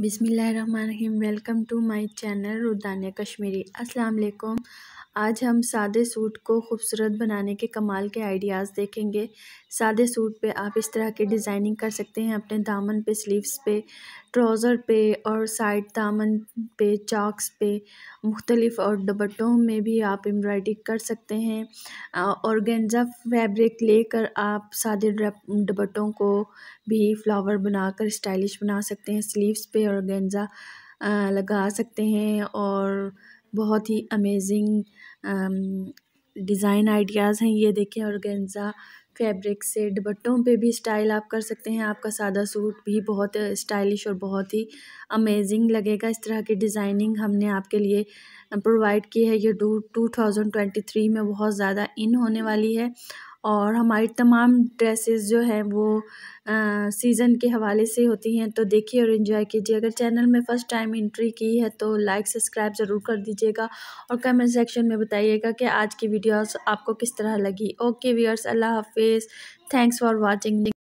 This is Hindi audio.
बिसमीम welcome to my channel Rudaniya Kashmiri अस्सलाम वालेकुम आज हम सादे सूट को खूबसूरत बनाने के कमाल के आइडियाज़ देखेंगे सादे सूट पे आप इस तरह की डिज़ाइनिंग कर सकते हैं अपने दामन पे स्लीव्स पे ट्राउज़र पे और साइड दामन पे चॉक्स पे मुख्तलिफ और दुपट्टों में भी आप एम्ब्रॉयडरी कर सकते हैं और गेंजा फैब्रिक लेकर आप सादे दुपट्टों को भी फ्लावर बनाकर स्टाइलिश बना सकते हैं स्लीव्स पे गेंजा लगा सकते हैं और बहुत ही अमेज़िंग डिज़ाइन आइडियाज़ हैं ये और गेंजा फैब्रिक से दुपट्टों पे भी स्टाइल आप कर सकते हैं आपका सादा सूट भी बहुत स्टाइलिश और बहुत ही अमेजिंग लगेगा इस तरह की डिज़ाइनिंग हमने आपके लिए प्रोवाइड की है ये two two thousand twenty three में बहुत ज़्यादा इन होने वाली है और हमारी तमाम ड्रेसेस जो हैं वो सीज़न के हवाले से होती हैं तो देखिए और इन्जॉय कीजिए अगर चैनल में फ़र्स्ट टाइम इंट्री की है तो लाइक सब्सक्राइब ज़रूर कर दीजिएगा और कमेंट सेक्शन में बताइएगा कि आज की वीडियोस आपको किस तरह लगी ओके व्यूअर्स अल्लाह हाफिज़ थैंक्स फॉर वॉचिंग